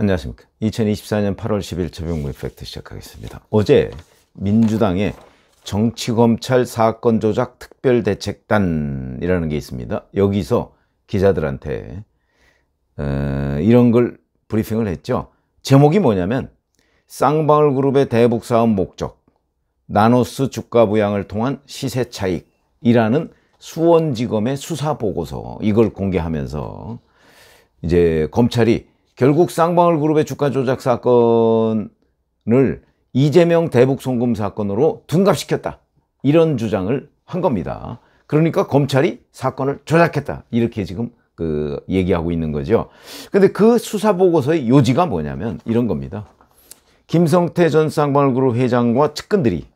안녕하십니까 2024년 8월 10일 저병무 이펙트 시작하겠습니다 어제 민주당의 정치검찰 사건 조작 특별대책단이라는 게 있습니다 여기서 기자들한테 어, 이런 걸 브리핑을 했죠 제목이 뭐냐면 쌍방울 그룹의 대북 사업 목적 나노스 주가 부양을 통한 시세 차익이라는 수원지검의 수사 보고서 이걸 공개하면서 이제 검찰이 결국 쌍방울 그룹의 주가 조작 사건을 이재명 대북 송금 사건으로 둔갑시켰다. 이런 주장을 한 겁니다. 그러니까 검찰이 사건을 조작했다. 이렇게 지금 그 얘기하고 있는 거죠. 근데 그 수사 보고서의 요지가 뭐냐면 이런 겁니다. 김성태 전 쌍방울 그룹 회장과 측근들이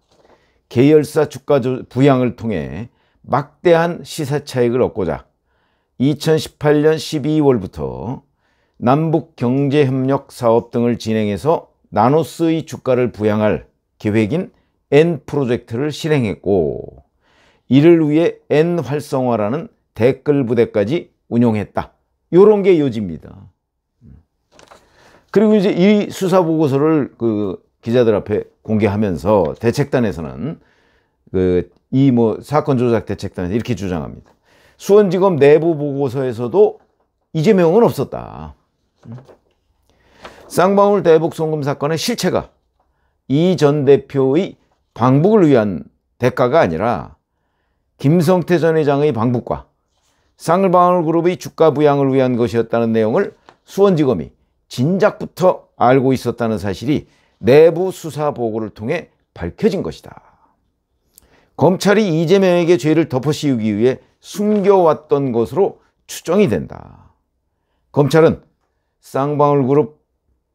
계열사 주가 부양을 통해 막대한 시세 차익을 얻고자 2018년 12월부터 남북 경제협력 사업 등을 진행해서 나노스의 주가를 부양할 계획인 N 프로젝트를 실행했고 이를 위해 N 활성화라는 댓글 부대까지 운용했다. 요런 게 요지입니다. 그리고 이제 이 수사 보고서를 그 기자들 앞에 공개하면서 대책단에서는 그 이 뭐 사건 조작 대책단에서 이렇게 주장합니다. 수원지검 내부 보고서에서도 이재명은 없었다. 쌍방울 대북 송금 사건의 실체가 이 전 대표의 방북을 위한 대가가 아니라 김성태 전 회장의 방북과 쌍방울 그룹의 주가 부양을 위한 것이었다는 내용을 수원지검이 진작부터 알고 있었다는 사실이 내부 수사 보고를 통해 밝혀진 것이다. 검찰이 이재명에게 죄를 덮어씌우기 위해 숨겨왔던 것으로 추정이 된다. 검찰은 쌍방울 그룹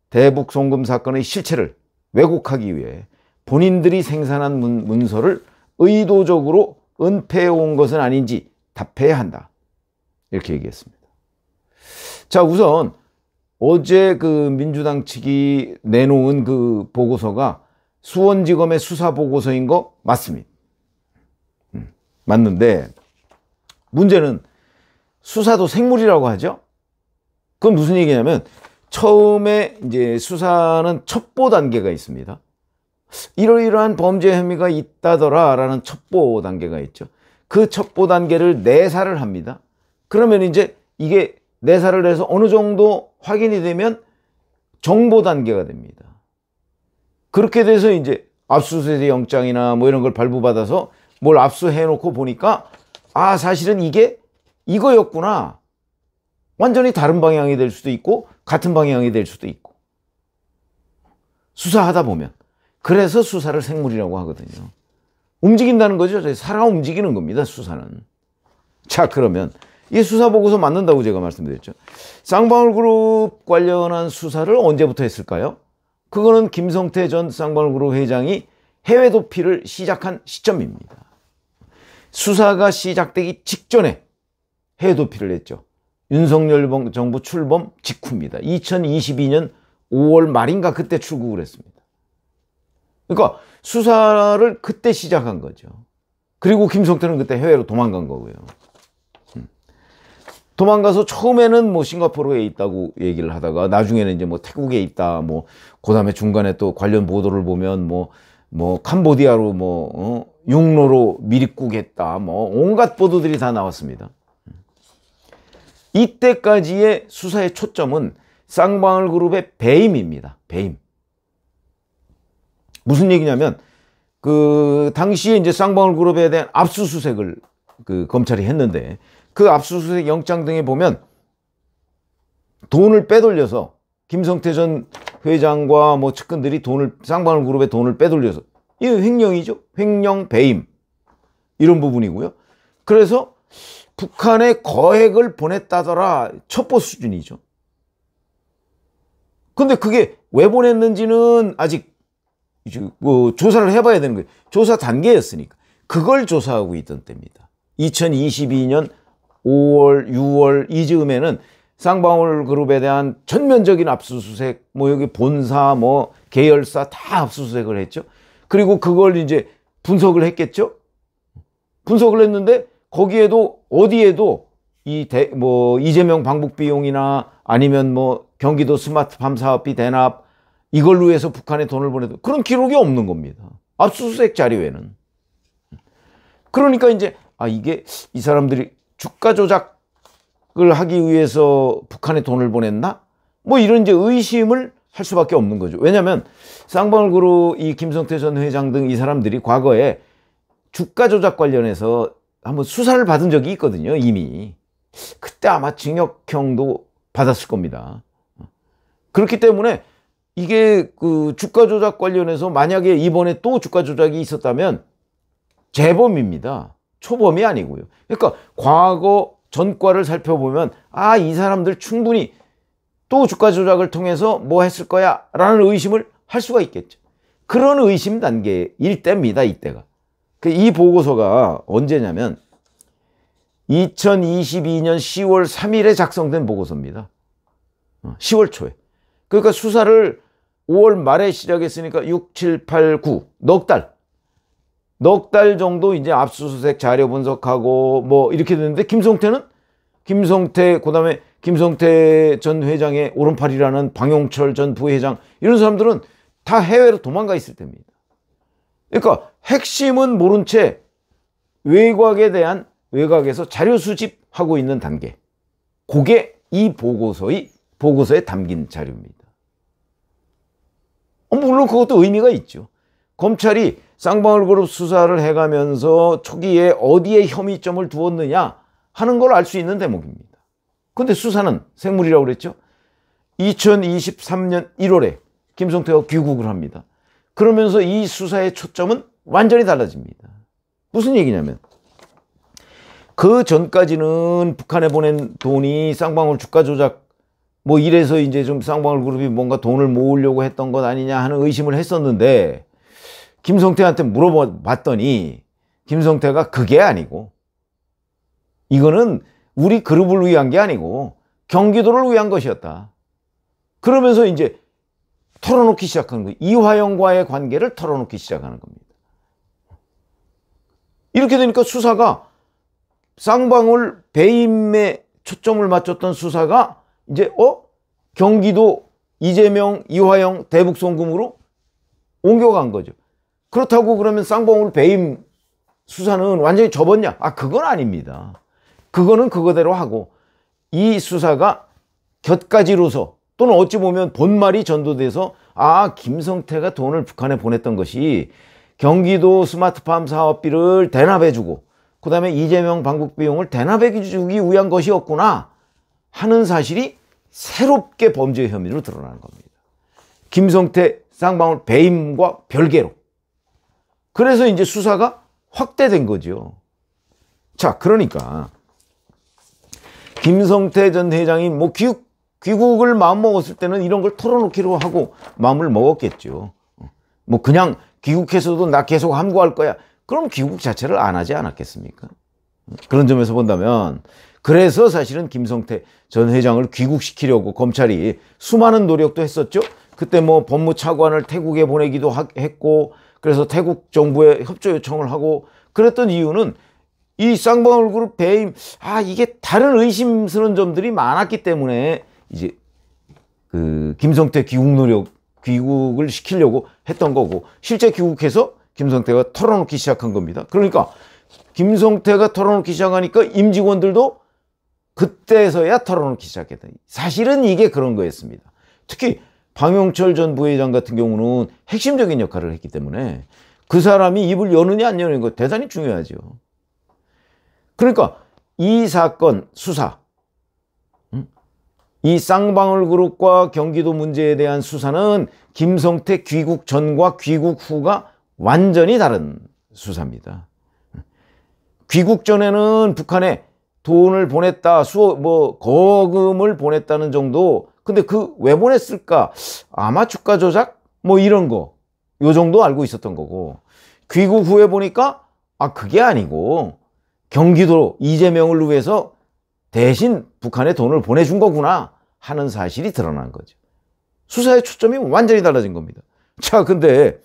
대북 송금 사건의 실체를 왜곡하기 위해 본인들이 생산한 문, 서를 의도적으로 은폐해 온 것은 아닌지 답해야 한다. 이렇게 얘기했습니다. 자, 우선 어제 그 민주당 측이 내놓은 그 보고서가 수원지검의 수사 보고서인 거 맞습니다. 음, 맞는데 문제는 수사도 생물이라고 하죠. 그건 무슨 얘기냐면 처음에 이제 수사는 첩보 단계가 있습니다. 이러이러한 범죄 혐의가 있다더라 라는 첩보 단계가 있죠. 그 첩보 단계를 내사를 합니다. 그러면 이제 이게 내사를 해서 어느 정도 확인이 되면 정보 단계가 됩니다. 그렇게 돼서 이제 압수수색 영장이나 뭐 이런 걸 발부받아서 뭘 압수해 놓고 보니까 아 사실은 이게 이거였구나 완전히 다른 방향이 될 수도 있고 같은 방향이 될 수도 있고 수사하다 보면 그래서 수사를 생물이라고 하거든요 움직인다는 거죠 살아 움직이는 겁니다 수사는 자 그러면 이 수사 보고서 맞는다고 제가 말씀드렸죠 쌍방울 그룹 관련한 수사를 언제부터 했을까요 그거는 김성태 전 쌍방울 그룹 회장이 해외 도피를 시작한 시점입니다 수사가 시작되기 직전에 해외 도피를 했죠 윤석열 정부 출범 직후입니다. 2022년 5월 말인가 그때 출국을 했습니다. 그러니까 수사를 그때 시작한 거죠. 그리고 김성태는 그때 해외로 도망간 거고요. 음. 도망가서 처음에는 뭐 싱가포르에 있다고 얘기를 하다가 나중에는 이제 뭐 태국에 있다 뭐 그다음에 중간에 또 관련 보도를 보면 뭐뭐 뭐 캄보디아로 뭐 어? 육로로 밀입국했다 뭐 온갖 보도들이 다 나왔습니다. 이때까지의 수사의 초점은 쌍방울 그룹의 배임입니다. 배임. 무슨 얘기냐면 그 당시에 이제 쌍방울 그룹에 대한 압수수색을 그 검찰이 했는데 그 압수수색 영장 등에 보면 돈을 빼돌려서 김성태 전 회장과 뭐 측근들이 돈을 쌍방울 그룹의 돈을 빼돌려서 이 횡령이죠. 횡령 배임 이런 부분이고요. 그래서 북한에 거액을 보냈다더라 첩보 수준이죠. 근데 그게 왜 보냈는지는 아직 뭐 조사를 해봐야 되는 거예요. 조사 단계였으니까. 그걸 조사하고 있던 때입니다. 2022년 5월, 6월 이 즈음에는 쌍방울 그룹에 대한 전면적인 압수수색, 뭐 여기 본사, 뭐 계열사 다 압수수색을 했죠. 그리고 그걸 이제 분석을 했겠죠. 분석을 했는데 거기에도 어디에도 이대뭐 이재명 방북 비용이나 아니면 뭐 경기도 스마트팜 사업비 대납 이걸로 해서 북한에 돈을 보내도 그런 기록이 없는 겁니다. 압수수색 자료에는. 그러니까 이제 아 이게 이 사람들이 주가 조작을 하기 위해서 북한에 돈을 보냈나? 뭐 이런 이제 의심을 할 수밖에 없는 거죠. 왜냐하면 쌍방울그룹 이 김성태 전 회장 등 이 사람들이 과거에 주가 조작 관련해서 한번 수사를 받은 적이 있거든요 이미 그때 아마 징역형도 받았을 겁니다 그렇기 때문에 이게 그 주가 조작 관련해서 만약에 이번에 또 주가 조작이 있었다면 재범입니다 초범이 아니고요 그러니까 과거 전과를 살펴보면 아 이 사람들 충분히 또 주가 조작을 통해서 뭐 했을 거야 라는 의심을 할 수가 있겠죠 그런 의심 단계일 때입니다 이때가 그 이 보고서가 언제냐면 2022년 10월 3일에 작성된 보고서입니다. 10월 어, 초에. 그러니까 수사를 5월 말에 시작했으니까 6, 7, 8, 9, 넉 달. 넉 달 정도 이제 압수수색 자료 분석하고 뭐 이렇게 됐는데 김성태는 김성태 그다음에 김성태 전 회장의 오른팔이라는 방용철 전 부회장 이런 사람들은 다 해외로 도망가 있을 때입니다. 그러니까 핵심은 모른 채 외곽에 대한 외곽에서 자료 수집하고 있는 단계. 그게 이 보고서의 보고서에 담긴 자료입니다. 어, 물론 그것도 의미가 있죠. 검찰이 쌍방울 그룹 수사를 해가면서 초기에 어디에 혐의점을 두었느냐 하는 걸 알 수 있는 대목입니다. 근데 수사는 생물이라고 그랬죠. 2023년 1월에 김성태가 귀국을 합니다. 그러면서 이 수사의 초점은 완전히 달라집니다. 무슨 얘기냐면 그 전까지는 북한에 보낸 돈이 쌍방울 주가 조작 뭐 이래서 이제 좀 쌍방울 그룹이 뭔가 돈을 모으려고 했던 것 아니냐 하는 의심을 했었는데 김성태한테 물어봤더니 김성태가 그게 아니고 이거는 우리 그룹을 위한 게 아니고 경기도를 위한 것이었다. 그러면서 이제 털어놓기 시작하는 거예요. 이화영과의 관계를 털어놓기 시작하는 겁니다. 이렇게 되니까 수사가 쌍방울 배임에 초점을 맞췄던 수사가 이제 어 경기도 이재명 이화영 대북 송금으로 옮겨간 거죠. 그렇다고 그러면 쌍방울 배임 수사는 완전히 접었냐? 아 그건 아닙니다. 그거는 그거대로 하고 이 수사가 곁가지로서 또는 어찌 보면 본말이 전도돼서 아 김성태가 돈을 북한에 보냈던 것이 경기도 스마트팜 사업비를 대납해주고 그 다음에 이재명 방북 비용을 대납해주기 위한 것이었구나 하는 사실이 새롭게 범죄 혐의로 드러나는 겁니다. 김성태 쌍방울 배임과 별개로. 그래서 이제 수사가 확대된 거죠. 자, 그러니까 김성태 전 회장이 뭐 귀국, 귀국을 마음먹었을 때는 이런 걸 털어놓기로 하고 마음을 먹었겠죠. 뭐 그냥 귀국해서도 나 계속 함구할 거야. 그럼 귀국 자체를 안 하지 않았겠습니까? 그런 점에서 본다면 그래서 사실은 김성태 전 회장을 귀국시키려고 검찰이 수많은 노력도 했었죠. 그때 뭐 법무차관을 태국에 보내기도 했고 그래서 태국 정부에 협조 요청을 하고 그랬던 이유는 이 쌍방울 그룹 배임 아 이게 다른 의심스러운 점들이 많았기 때문에 이제 그 김성태 귀국 노력 귀국을 시키려고 했던 거고 실제 귀국해서 김성태가 털어놓기 시작한 겁니다. 그러니까 김성태가 털어놓기 시작하니까 임직원들도 그때서야 털어놓기 시작했다. 사실은 이게 그런 거였습니다. 특히 방용철 전 부회장 같은 경우는 핵심적인 역할을 했기 때문에 그 사람이 입을 여느냐 안 여느냐 대단히 중요하죠. 그러니까 이 사건 수사 이 쌍방울 그룹과 경기도 문제에 대한 수사는 김성태 귀국 전과 귀국 후가 완전히 다른 수사입니다. 귀국 전에는 북한에 돈을 보냈다, 수 뭐, 거금을 보냈다는 정도. 근데 그 왜 보냈을까? 아마 주가 조작? 뭐 이런 거. 요 정도 알고 있었던 거고. 귀국 후에 보니까, 아, 그게 아니고, 경기도 이재명을 위해서 대신 북한에 돈을 보내준 거구나 하는 사실이 드러난 거죠. 수사의 초점이 완전히 달라진 겁니다. 자, 근데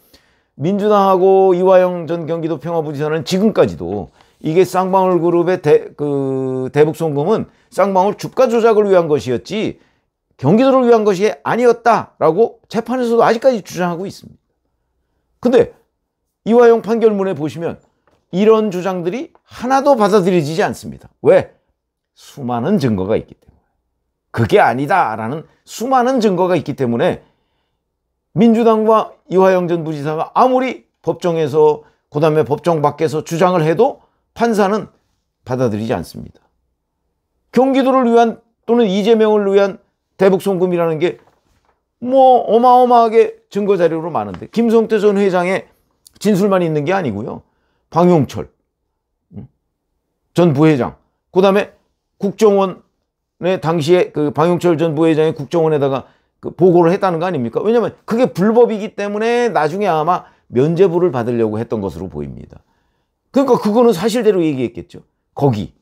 민주당하고 이화영 전 경기도 평화부지사는 지금까지도 이게 쌍방울 그룹의 대, 그 대북 송금은 쌍방울 주가 조작을 위한 것이었지 경기도를 위한 것이 아니었다라고 재판에서도 아직까지 주장하고 있습니다. 근데 이화영 판결문에 보시면 이런 주장들이 하나도 받아들여지지 않습니다. 왜? 수많은 증거가 있기 때문에 그게 아니다라는 수많은 증거가 있기 때문에 민주당과 이화영 전 부지사가 아무리 법정에서 그 다음에 법정 밖에서 주장을 해도 판사는 받아들이지 않습니다. 경기도를 위한 또는 이재명을 위한 대북송금이라는 게 뭐 어마어마하게 증거자료로 많은데 김성태 전 회장의 진술만 있는 게 아니고요. 방용철 음, 전 부회장 그 다음에 국정원의 당시에 그 방용철 전 부회장이 국정원에다가 그 보고를 했다는 거 아닙니까? 왜냐하면 그게 불법이기 때문에 나중에 아마 면제부를 받으려고 했던 것으로 보입니다. 그러니까 그거는 사실대로 얘기했겠죠. 거기.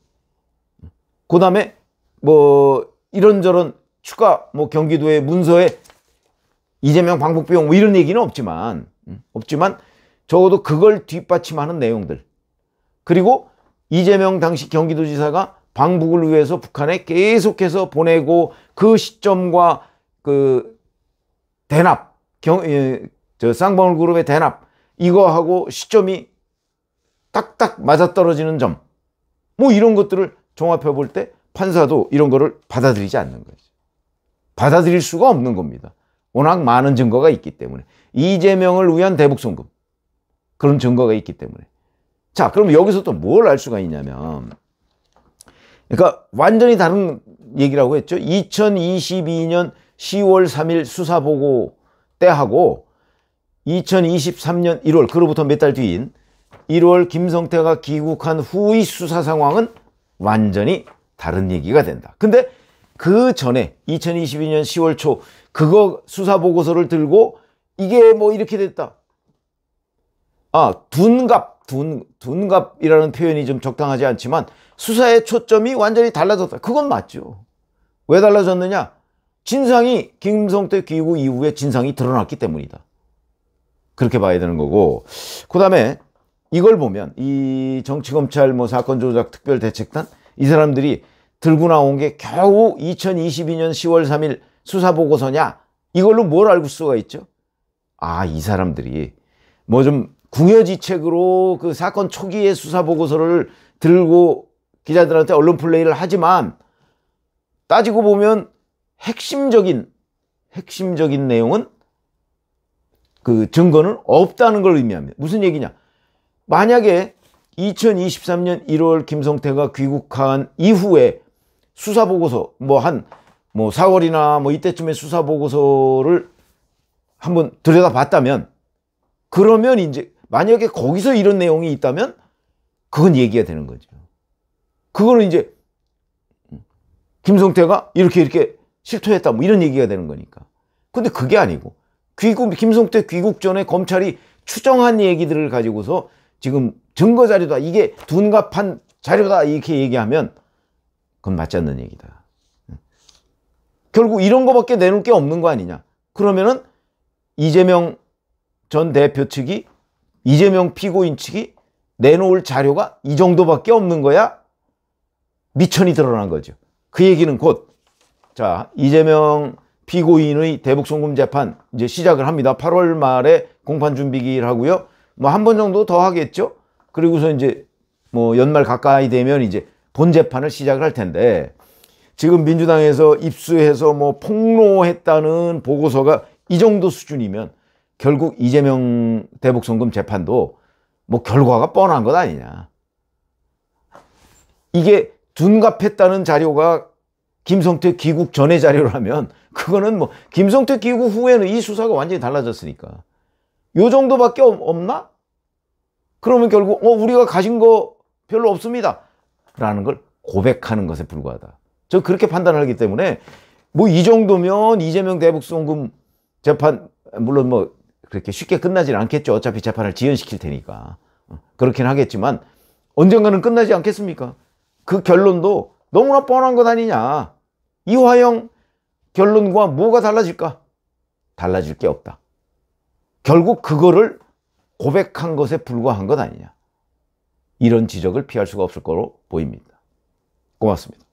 그 다음에 뭐 이런저런 추가 뭐 경기도의 문서에 이재명 방북 비용 뭐 이런 얘기는 없지만 음, 없지만 적어도 그걸 뒷받침하는 내용들 그리고 이재명 당시 경기도지사가 방북을 위해서 북한에 계속해서 보내고 그 시점과 그 대납 경, 예, 저 쌍방울 그룹의 대납 이거하고 시점이 딱딱 맞아떨어지는 점 뭐 이런 것들을 종합해 볼 때 판사도 이런 거를 받아들이지 않는 거죠 받아들일 수가 없는 겁니다 워낙 많은 증거가 있기 때문에 이재명을 위한 대북송금 그런 증거가 있기 때문에 자 그럼 여기서 또 뭘 알 수가 있냐면 그러니까 완전히 다른 얘기라고 했죠. 2022년 10월 3일 수사보고 때하고 2023년 1월 그로부터 몇 달 뒤인 1월 김성태가 귀국한 후의 수사 상황은 완전히 다른 얘기가 된다. 근데 그 전에 2022년 10월 초 그거 수사 보고서를 들고 이게 뭐 이렇게 됐다. 아, 둔갑, 둔, 둔갑이라는 표현이 좀 적당하지 않지만 수사의 초점이 완전히 달라졌다. 그건 맞죠. 왜 달라졌느냐? 진상이 김성태 귀국 이후에 진상이 드러났기 때문이다. 그렇게 봐야 되는 거고 그 다음에 이걸 보면 이 정치검찰 뭐 사건 조작 특별대책단 이 사람들이 들고 나온 게 겨우 2022년 10월 3일 수사보고서냐 이걸로 뭘 알고 수가 있죠? 아이 사람들이 뭐 좀 궁여지책으로 그 사건 초기의 수사보고서를 들고 기자들한테 언론 플레이를 하지만 따지고 보면 핵심적인 핵심적인 내용은 그 증거는 없다는 걸 의미합니다. 무슨 얘기냐? 만약에 2023년 1월 김성태가 귀국한 이후에 수사 보고서 뭐 한 뭐 4월이나 뭐, 뭐 이때쯤에 수사 보고서를 한번 들여다봤다면 그러면 이제 만약에 거기서 이런 내용이 있다면 그건 얘기가 되는 거죠. 그거는 이제 김성태가 이렇게 이렇게 실토했다 뭐 이런 얘기가 되는 거니까. 근데 그게 아니고 귀국 김성태 귀국 전에 검찰이 추정한 얘기들을 가지고서 지금 증거 자료다 이게 둔갑한 자료다 이렇게 얘기하면 그건 맞지 않는 얘기다. 결국 이런 거밖에 내놓을 게 없는 거 아니냐. 그러면은 이재명 전 대표 측이 이재명 피고인 측이 내놓을 자료가 이 정도밖에 없는 거야? 미천이 드러난 거죠. 그 얘기는 곧 자, 이재명 피고인의 대북송금 재판 이제 시작을 합니다. 8월 말에 공판 준비기일 하고요. 뭐 한 번 정도 더 하겠죠. 그리고서 이제 뭐 연말 가까이 되면 이제 본 재판을 시작을 할 텐데 지금 민주당에서 입수해서 뭐 폭로했다는 보고서가 이 정도 수준이면 결국 이재명 대북송금 재판도 뭐 결과가 뻔한 것 아니냐. 이게 둔갑했다는 자료가 김성태 귀국 전의 자료라면 그거는 뭐 김성태 귀국 후에는 이 수사가 완전히 달라졌으니까 요 정도밖에 없나? 그러면 결국 어 우리가 가진 거 별로 없습니다 라는 걸 고백하는 것에 불과하다 저 그렇게 판단을 하기 때문에 뭐 이 정도면 이재명 대북송금 재판 물론 뭐 그렇게 쉽게 끝나진 않겠죠 어차피 재판을 지연시킬 테니까 어, 그렇긴 하겠지만 언젠가는 끝나지 않겠습니까 그 결론도 너무나 뻔한 것 아니냐. 이화영 결론과 뭐가 달라질까? 달라질 게 없다. 결국 그거를 고백한 것에 불과한 것 아니냐. 이런 지적을 피할 수가 없을 거로 보입니다. 고맙습니다.